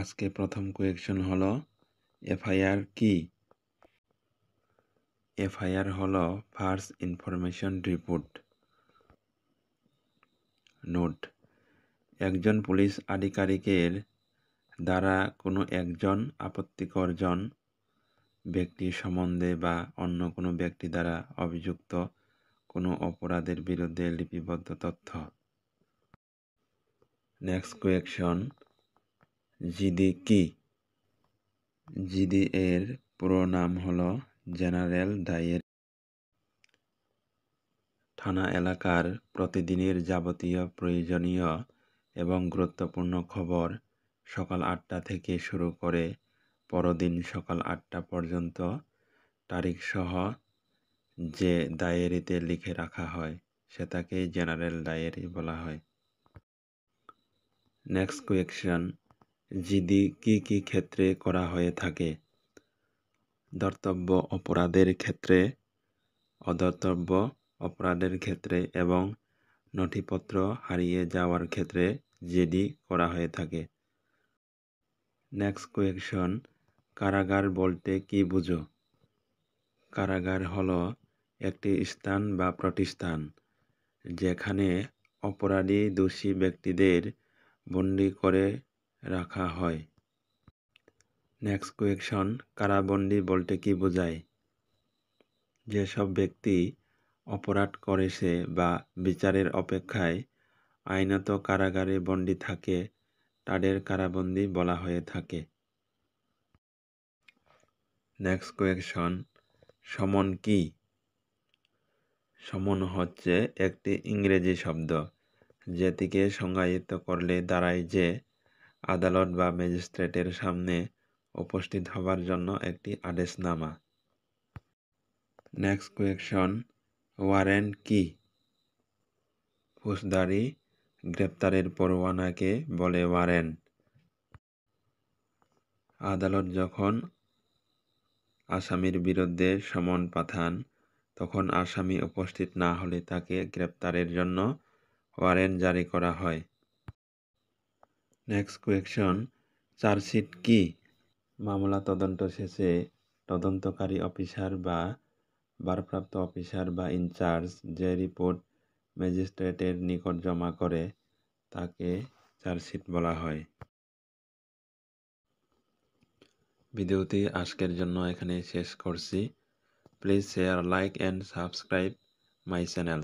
আজকে প্রথম কোয়েকশন হলো এফআইআর কি এফআইআর হলো ফার্স্ট ইনফরমেশন রিপোর্ট নোট একজন পুলিশ আধিকারিকের দ্বারা কোনো একজন আপত্তিকরজন ব্যক্তি সম্বন্ধে বা অন্য কোনো ব্যক্তি দ্বারা অভিযুক্ত কোনো অপরাধের বিরুদ্ধে লিপিবদ্ধ তথ্য নেক্সট কোয়েকশন জিডি কি জিডি এর পুরো নাম হল জেনারেল ডায়ের থানা এলাকার প্রতিদিনের যাবতীয় প্রয়োজনীয় এবং গুরুত্বপূর্ণ খবর সকাল আটটা থেকে শুরু করে পরদিন সকাল আটটা পর্যন্ত তারিখসহ যে ডায়েরিতে লিখে রাখা হয় সেটাকে জেনারেল ডায়েরি বলা হয় নেক্সট কোয়েকশন জিডি কি কি ক্ষেত্রে করা হয়ে থাকে দর্তব্য অপরাধের ক্ষেত্রে অদর্তব্য অপরাধের ক্ষেত্রে এবং নথিপত্র হারিয়ে যাওয়ার ক্ষেত্রে জিডি করা হয়ে থাকে নেক্সট কোয়েকশন কারাগার বলতে কি বুঝো কারাগার হল একটি স্থান বা প্রতিষ্ঠান যেখানে অপরাধী দোষী ব্যক্তিদের বন্দি করে রাখা হয় নেক্সট কোয়েকশন কারাবন্দি বলতে কি বোঝায় যেসব ব্যক্তি অপরাধ করেছে বা বিচারের অপেক্ষায় আইনত কারাগারে বন্দি থাকে তাদের কারাবন্দি বলা হয়ে থাকে নেক্সট কোয়েকশন সমন কি সমন হচ্ছে একটি ইংরেজি শব্দ যেটিকে সংজ্ঞায়িত করলে দাঁড়ায় যে আদালত বা ম্যাজিস্ট্রেটের সামনে উপস্থিত হবার জন্য একটি আদেশনামা নেক্সট কোয়েকশন ওয়ারেন্ট কি ফৌজদারি গ্রেপ্তারের পরোয়ানাকে বলে ওয়ারেন্ট আদালত যখন আসামির বিরুদ্ধে সমন পাঠান তখন আসামি উপস্থিত না হলে তাকে গ্রেপ্তারের জন্য ওয়ারেন্ট জারি করা হয় নেক্সট কোয়েকশন চার্জশিট কি মামলা তদন্ত শেষে তদন্তকারী অফিসার বা ভারপ্রাপ্ত অফিসার বা ইনচার্জ যে রিপোর্ট ম্যাজিস্ট্রেটের নিকট জমা করে তাকে চার্জশিট বলা হয় ভিডিওটি আজকের জন্য এখানে শেষ করছি please share like and subscribe my channel